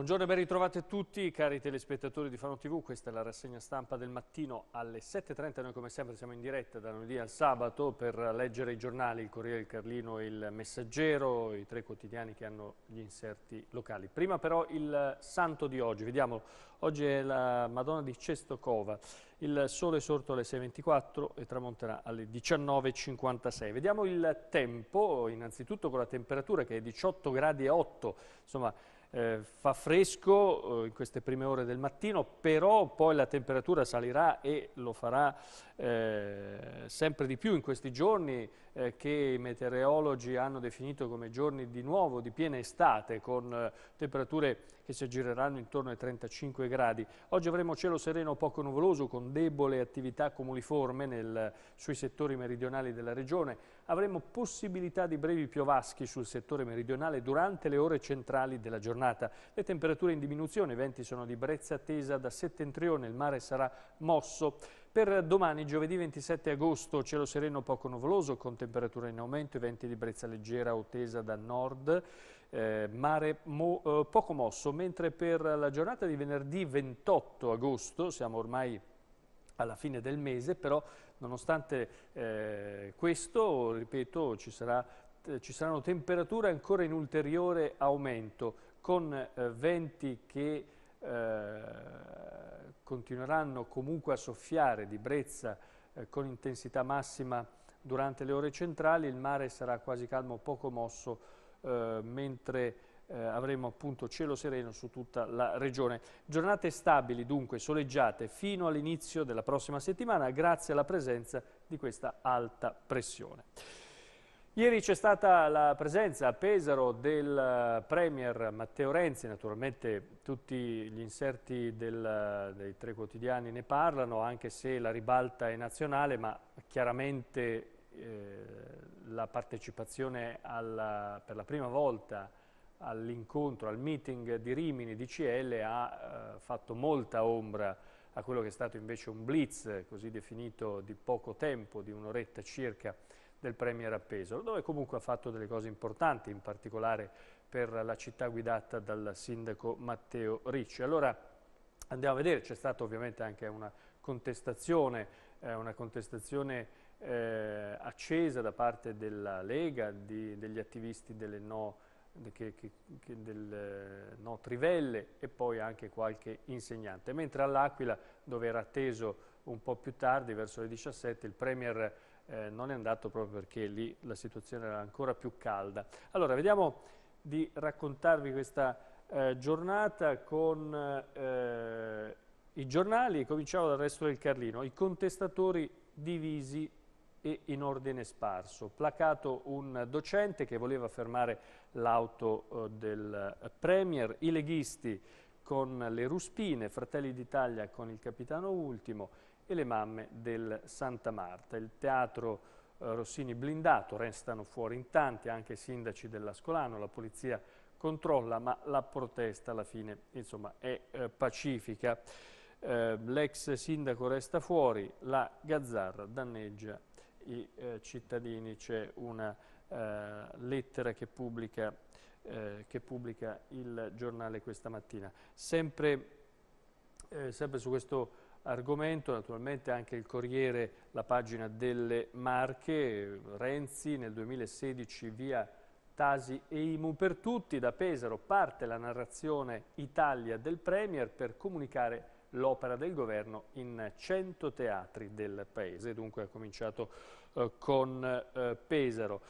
Buongiorno e ben ritrovati a tutti cari telespettatori di Fano TV, questa è la rassegna stampa del mattino alle 7.30, noi come sempre siamo in diretta da lunedì al sabato per leggere i giornali, il Corriere, il Carlino e il Messaggero, i tre quotidiani che hanno gli inserti locali. Prima però il santo di oggi, vediamo, oggi è la Madonna di Cestocova, il sole è sorto alle 6.24 e tramonterà alle 19.56. Vediamo il tempo, innanzitutto con la temperatura che è 18 gradi e 8, insomma eh, fa fresco eh, in queste prime ore del mattino, però poi la temperatura salirà e lo farà eh, sempre di più in questi giorni eh, che i meteorologi hanno definito come giorni di nuovo, di piena estate, con eh, temperature che si aggireranno intorno ai 35 gradi. Oggi avremo cielo sereno poco nuvoloso con debole attività comuliforme nel, sui settori meridionali della regione. Avremo possibilità di brevi piovaschi sul settore meridionale durante le ore centrali della giornata. Le temperature in diminuzione, i venti sono di brezza tesa da settentrione, il mare sarà mosso. Per domani, giovedì 27 agosto, cielo sereno poco nuvoloso con temperature in aumento, i venti di brezza leggera o tesa da nord eh, mare mo, eh, poco mosso, mentre per la giornata di venerdì 28 agosto, siamo ormai alla fine del mese, però nonostante eh, questo, ripeto, ci, sarà, eh, ci, saranno temperature ancora in ulteriore aumento, con eh, venti che eh, continueranno comunque a soffiare di brezza con intensità massima durante le ore centrali, il mare sarà quasi calmo, poco mosso, eh, mentre eh, avremo appunto cielo sereno su tutta la regione. Giornate stabili dunque, soleggiate fino all'inizio della prossima settimana grazie alla presenza di questa alta pressione. Ieri c'è stata la presenza a Pesaro del eh, Premier Matteo Renzi, naturalmente tutti gli inserti del, eh, dei tre quotidiani ne parlano, anche se la ribalta è nazionale, ma chiaramente eh, la partecipazione alla, per la prima volta all'incontro, al meeting di Rimini di CL ha eh, fatto molta ombra a quello che è stato invece un blitz, così definito di poco tempo, di un'oretta circa, del Premier a Pesaro, dove comunque ha fatto delle cose importanti, in particolare per la città guidata dal sindaco Matteo Ricci. Allora andiamo a vedere, c'è stata ovviamente anche una contestazione, eh, una contestazione eh, accesa da parte della Lega, di, degli attivisti delle no, che, che, che del, eh, no Trivelle e poi anche qualche insegnante. Mentre all'Aquila, dove era atteso un po' più tardi, verso le 17, il Premier eh, non è andato proprio perché lì la situazione era ancora più calda. Allora, vediamo di raccontarvi questa eh, giornata con eh, i giornali. Cominciamo dal resto del Carlino. I contestatori divisi e in ordine sparso. Placato un docente che voleva fermare l'auto eh, del eh, Premier, i leghisti con le ruspine, Fratelli d'Italia con il capitano ultimo e le mamme del Santa Marta. Il teatro eh, Rossini blindato, restano fuori in tanti, anche i sindaci dell'Ascolano, la polizia controlla, ma la protesta alla fine insomma, è eh, pacifica. L'ex sindaco resta fuori, la Gazzarra danneggia i eh, cittadini c'è una eh, lettera che pubblica, eh, che pubblica, il giornale questa mattina. Sempre, eh, sempre su questo argomento, naturalmente anche il Corriere, la pagina delle Marche, Renzi nel 2016 via Tasi e Imu per tutti, da Pesaro parte la narrazione Italia del Premier per comunicare l'opera del governo in 100 teatri del paese. Dunque ha cominciato eh, con eh, Pesaro.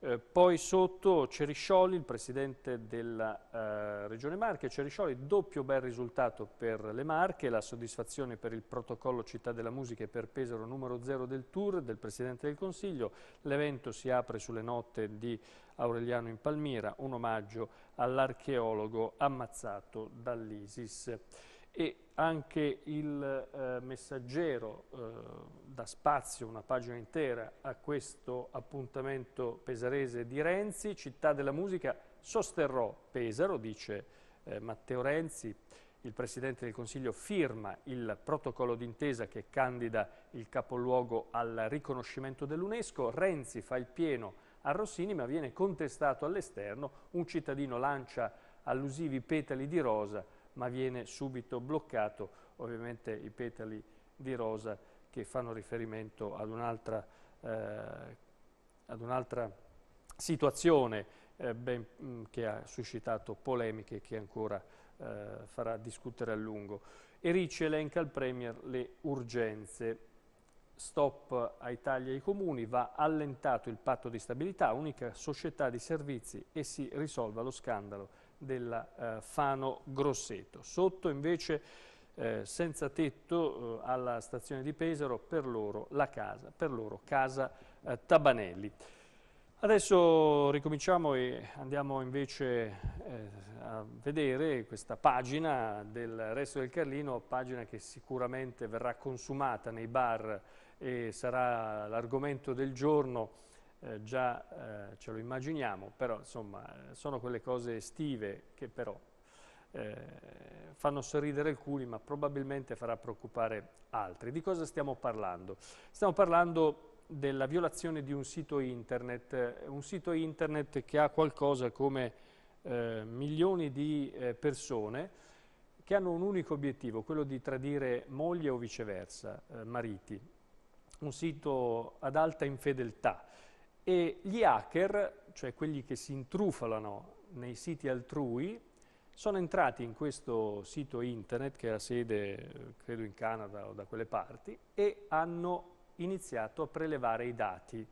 Eh, poi sotto Ceriscioli, il presidente della eh, Regione Marche, Ceriscioli, doppio bel risultato per le Marche, la soddisfazione per il protocollo Città della Musica e per Pesaro numero zero del Tour del Presidente del Consiglio. L'evento si apre sulle note di Aureliano in Palmira, un omaggio all'archeologo ammazzato dall'Isis e anche il eh, messaggero eh, dà spazio, una pagina intera, a questo appuntamento pesarese di Renzi, città della musica, sosterrò Pesaro, dice eh, Matteo Renzi, il Presidente del Consiglio firma il protocollo d'intesa che candida il capoluogo al riconoscimento dell'UNESCO, Renzi fa il pieno a Rossini ma viene contestato all'esterno, un cittadino lancia allusivi petali di rosa ma viene subito bloccato, ovviamente i petali di rosa che fanno riferimento ad un'altra eh, un situazione eh, ben, mm, che ha suscitato polemiche e che ancora eh, farà discutere a lungo. E Ricci elenca al Premier le urgenze stop ai tagli ai comuni, va allentato il patto di stabilità, unica società di servizi e si risolva lo scandalo della eh, Fano Grosseto. Sotto invece eh, senza tetto eh, alla stazione di Pesaro, per loro la casa, per loro casa eh, Tabanelli. Adesso ricominciamo e andiamo invece eh, a vedere questa pagina del Resto del Carlino, pagina che sicuramente verrà consumata nei bar e sarà l'argomento del giorno eh, già eh, ce lo immaginiamo, però insomma eh, sono quelle cose estive che però eh, fanno sorridere alcuni ma probabilmente farà preoccupare altri. Di cosa stiamo parlando? Stiamo parlando della violazione di un sito internet, un sito internet che ha qualcosa come eh, milioni di persone che hanno un unico obiettivo, quello di tradire moglie o viceversa, mariti. Un sito ad alta infedeltà e gli hacker, cioè quelli che si intrufalano nei siti altrui, sono entrati in questo sito internet, che ha sede, credo in Canada o da quelle parti, e hanno iniziato a prelevare i dati,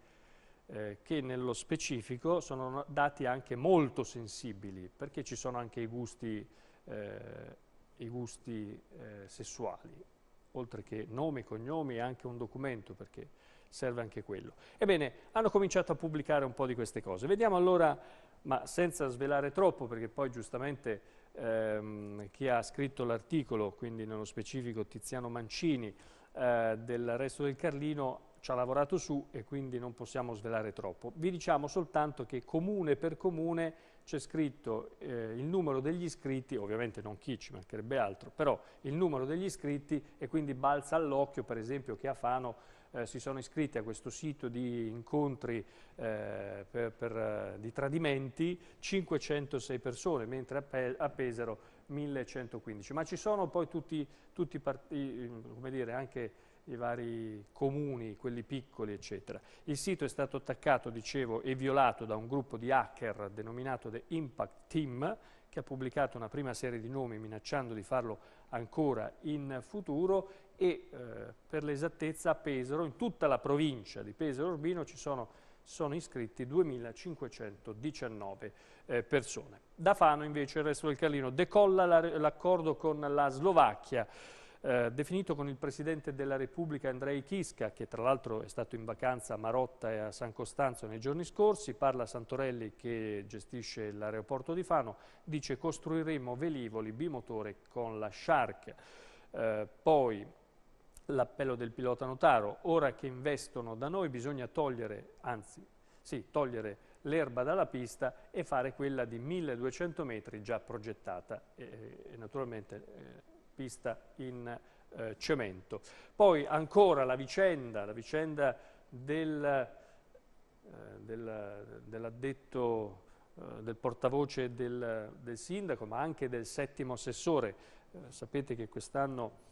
eh, che nello specifico sono dati anche molto sensibili, perché ci sono anche i gusti, eh, i gusti eh, sessuali, oltre che nomi, cognomi e anche un documento, perché serve anche quello. Ebbene, hanno cominciato a pubblicare un po' di queste cose. Vediamo allora, ma senza svelare troppo, perché poi giustamente ehm, chi ha scritto l'articolo, quindi nello specifico Tiziano Mancini, eh, del resto del Carlino, ci ha lavorato su e quindi non possiamo svelare troppo. Vi diciamo soltanto che comune per comune c'è scritto eh, il numero degli iscritti, ovviamente non chi ci mancherebbe altro, però il numero degli iscritti e quindi balza all'occhio per esempio che a Fano eh, si sono iscritti a questo sito di incontri eh, per, per, eh, di tradimenti 506 persone, mentre a, Pe a Pesaro 1115. Ma ci sono poi tutti, tutti partiti, come dire, anche i vari comuni, quelli piccoli, eccetera. Il sito è stato attaccato, dicevo, e violato da un gruppo di hacker denominato The Impact Team, che ha pubblicato una prima serie di nomi minacciando di farlo ancora in futuro e eh, per l'esattezza a Pesaro, in tutta la provincia di Pesaro Urbino ci sono, sono iscritti 2.519 eh, persone. Da Fano invece il resto del Carlino decolla l'accordo la, con la Slovacchia, eh, definito con il Presidente della Repubblica Andrei Kisca, che tra l'altro è stato in vacanza a Marotta e a San Costanzo nei giorni scorsi, parla Santorelli che gestisce l'aeroporto di Fano, dice costruiremo velivoli bimotore con la Shark. Eh, poi l'appello del pilota Notaro, ora che investono da noi bisogna togliere, anzi, sì, togliere l'erba dalla pista e fare quella di 1200 metri già progettata, e, e naturalmente eh, pista in eh, cemento. Poi ancora la vicenda, la vicenda del, eh, del, dell'addetto, eh, del portavoce del, del, sindaco, ma anche del settimo assessore. Eh, sapete che quest'anno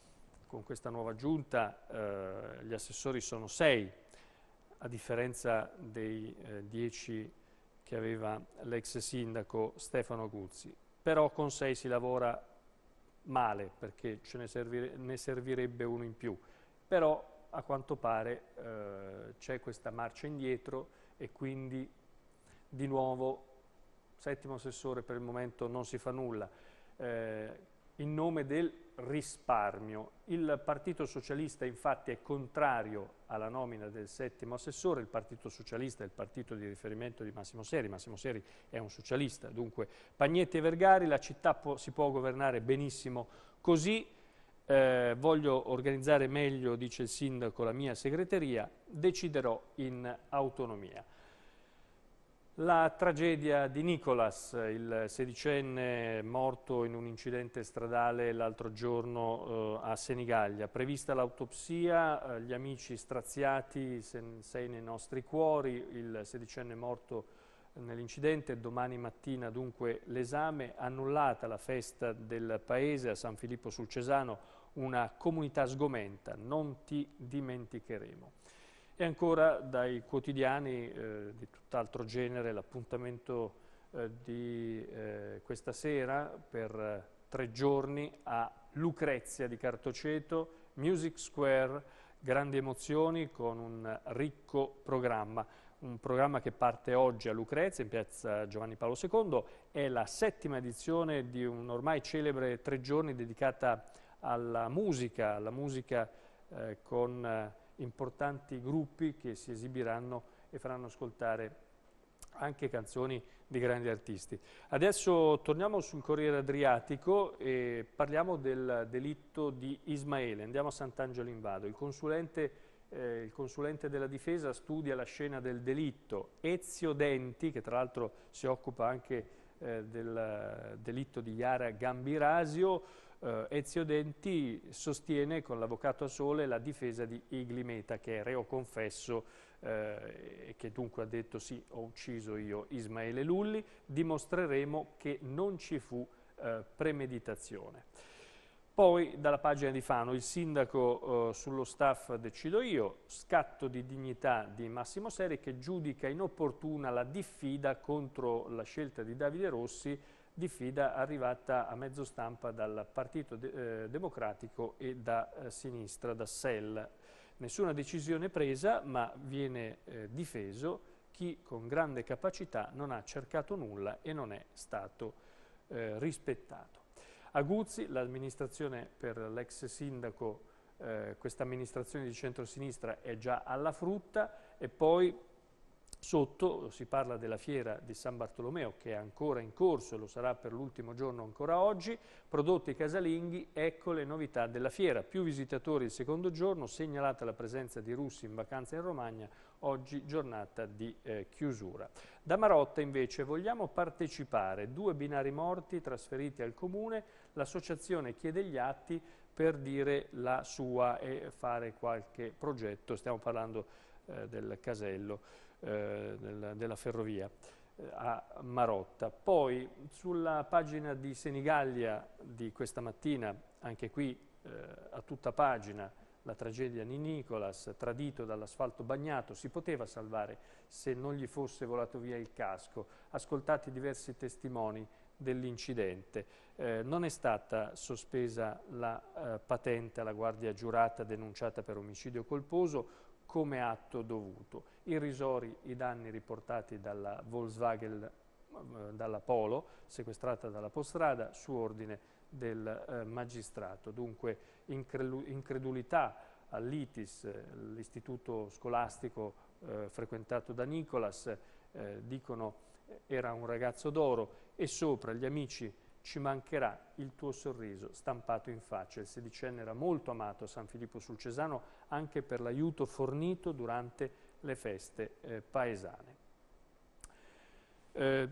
con questa nuova giunta eh, gli assessori sono sei, a differenza dei eh, dieci che aveva l'ex sindaco Stefano Guzzi. Però con sei si lavora male perché ce ne, servire, ne servirebbe uno in più. Però a quanto pare eh, c'è questa marcia indietro e quindi di nuovo settimo assessore per il momento non si fa nulla. Eh, in nome del risparmio. Il Partito Socialista infatti è contrario alla nomina del settimo assessore, il Partito Socialista è il partito di riferimento di Massimo Seri, Massimo Seri è un socialista, dunque Pagnetti e Vergari, la città può, si può governare benissimo così, eh, voglio organizzare meglio, dice il sindaco, la mia segreteria, deciderò in autonomia. La tragedia di Nicolas, il sedicenne morto in un incidente stradale l'altro giorno eh, a Senigallia. Prevista l'autopsia, eh, gli amici straziati, sei nei nostri cuori, il sedicenne morto nell'incidente, domani mattina dunque l'esame, annullata la festa del paese a San Filippo sul Cesano, una comunità sgomenta, non ti dimenticheremo. E ancora dai quotidiani eh, di tutt'altro genere l'appuntamento eh, di eh, questa sera per eh, tre giorni a Lucrezia di Cartoceto, Music Square, grandi emozioni con un ricco programma. Un programma che parte oggi a Lucrezia, in piazza Giovanni Paolo II, è la settima edizione di un ormai celebre tre giorni dedicata alla musica, alla musica eh, con eh, importanti gruppi che si esibiranno e faranno ascoltare anche canzoni di grandi artisti. Adesso torniamo sul Corriere Adriatico e parliamo del delitto di Ismaele. Andiamo a Sant'Angelo in Vado. Il consulente, eh, il consulente della difesa studia la scena del delitto. Ezio Denti, che tra l'altro si occupa anche di eh, del delitto di Iara Gambirasio, eh, Ezio Denti sostiene con l'avvocato a sole la difesa di Iglimeta, che è reo confesso eh, e che dunque ha detto sì, ho ucciso io Ismaele Lulli, dimostreremo che non ci fu eh, premeditazione. Poi dalla pagina di Fano, il sindaco eh, sullo staff decido io, scatto di dignità di Massimo Seri che giudica inopportuna la diffida contro la scelta di Davide Rossi, diffida arrivata a mezzo stampa dal Partito de eh, Democratico e da eh, sinistra, da SEL. Nessuna decisione presa, ma viene eh, difeso chi con grande capacità non ha cercato nulla e non è stato eh, rispettato. Aguzzi, l'amministrazione per l'ex sindaco, eh, questa amministrazione di centrosinistra è già alla frutta e poi sotto si parla della fiera di San Bartolomeo che è ancora in corso e lo sarà per l'ultimo giorno ancora oggi, prodotti casalinghi, ecco le novità della fiera, più visitatori il secondo giorno, segnalata la presenza di russi in vacanza in Romagna, oggi giornata di eh, chiusura. Da Marotta invece vogliamo partecipare, due binari morti trasferiti al comune, l'associazione chiede gli atti per dire la sua e fare qualche progetto, stiamo parlando eh, del casello eh, della, della ferrovia eh, a Marotta. Poi sulla pagina di Senigallia di questa mattina, anche qui eh, a tutta pagina, la tragedia di Nicolas, tradito dall'asfalto bagnato, si poteva salvare se non gli fosse volato via il casco. Ascoltati diversi testimoni dell'incidente. Eh, non è stata sospesa la eh, patente alla guardia giurata denunciata per omicidio colposo come atto dovuto. Irrisori i danni riportati dalla Volkswagen eh, dalla Polo, sequestrata dalla postrada, su ordine di del eh, magistrato. Dunque incredulità all'ITIS, eh, l'istituto scolastico eh, frequentato da Nicolas, eh, dicono eh, era un ragazzo d'oro e sopra gli amici ci mancherà il tuo sorriso stampato in faccia. Il sedicenne era molto amato a San Filippo sul Cesano anche per l'aiuto fornito durante le feste eh, paesane. Eh,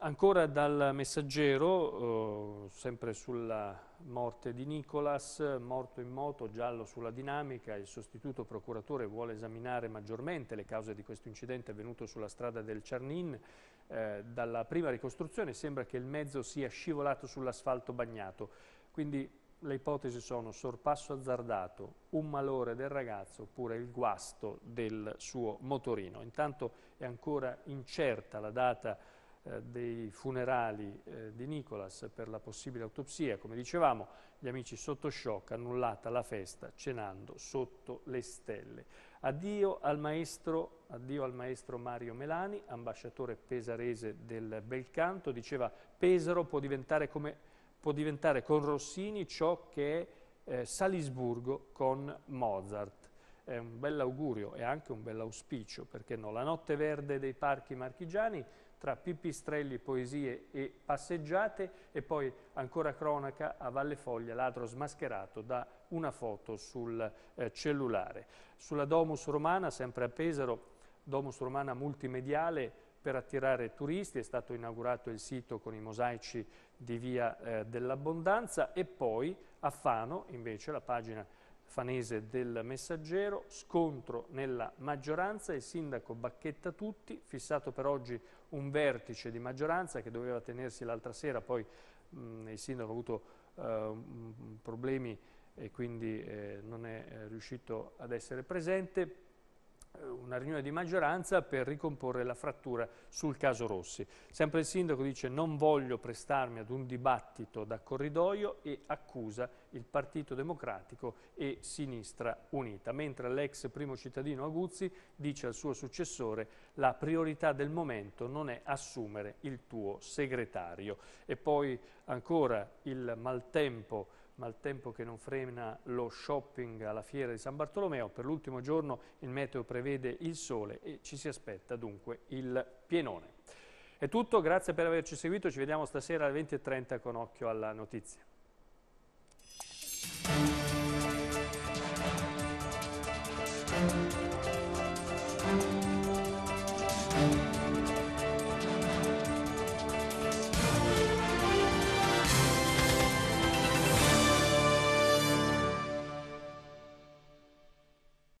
Ancora dal messaggero, eh, sempre sulla morte di Nicolas, morto in moto, giallo sulla dinamica, il sostituto procuratore vuole esaminare maggiormente le cause di questo incidente avvenuto sulla strada del Charnin. Eh, dalla prima ricostruzione sembra che il mezzo sia scivolato sull'asfalto bagnato, quindi le ipotesi sono sorpasso azzardato, un malore del ragazzo oppure il guasto del suo motorino. Intanto è ancora incerta la data eh, dei funerali eh, di Nicolas per la possibile autopsia, come dicevamo, gli amici sotto shock, annullata la festa, cenando sotto le stelle. Addio al maestro, addio al maestro Mario Melani, ambasciatore pesarese del bel canto. diceva Pesaro può diventare, come, può diventare con Rossini ciò che è eh, Salisburgo con Mozart. È un bell'augurio e anche un bell'auspicio perché no? La notte verde dei parchi marchigiani tra pipistrelli, poesie e passeggiate e poi ancora cronaca a Valle Foglia, ladro smascherato da una foto sul eh, cellulare. Sulla Domus Romana, sempre a Pesaro, Domus Romana multimediale per attirare turisti, è stato inaugurato il sito con i mosaici di Via eh, dell'Abbondanza e poi a Fano invece la pagina Fanese del Messaggero, scontro nella maggioranza, il sindaco bacchetta tutti, fissato per oggi un vertice di maggioranza che doveva tenersi l'altra sera, poi mh, il sindaco ha avuto uh, problemi e quindi eh, non è eh, riuscito ad essere presente. Eh, una riunione di maggioranza per ricomporre la frattura sul caso Rossi. Sempre il sindaco dice non voglio prestarmi ad un dibattito da corridoio e accusa il Partito Democratico e Sinistra Unita, mentre l'ex primo cittadino Aguzzi dice al suo successore la priorità del momento non è assumere il tuo segretario. E poi ancora il maltempo ma il tempo che non frena lo shopping alla fiera di San Bartolomeo. Per l'ultimo giorno il meteo prevede il sole e ci si aspetta dunque il pienone. È tutto, grazie per averci seguito, ci vediamo stasera alle 20.30 con occhio alla notizia.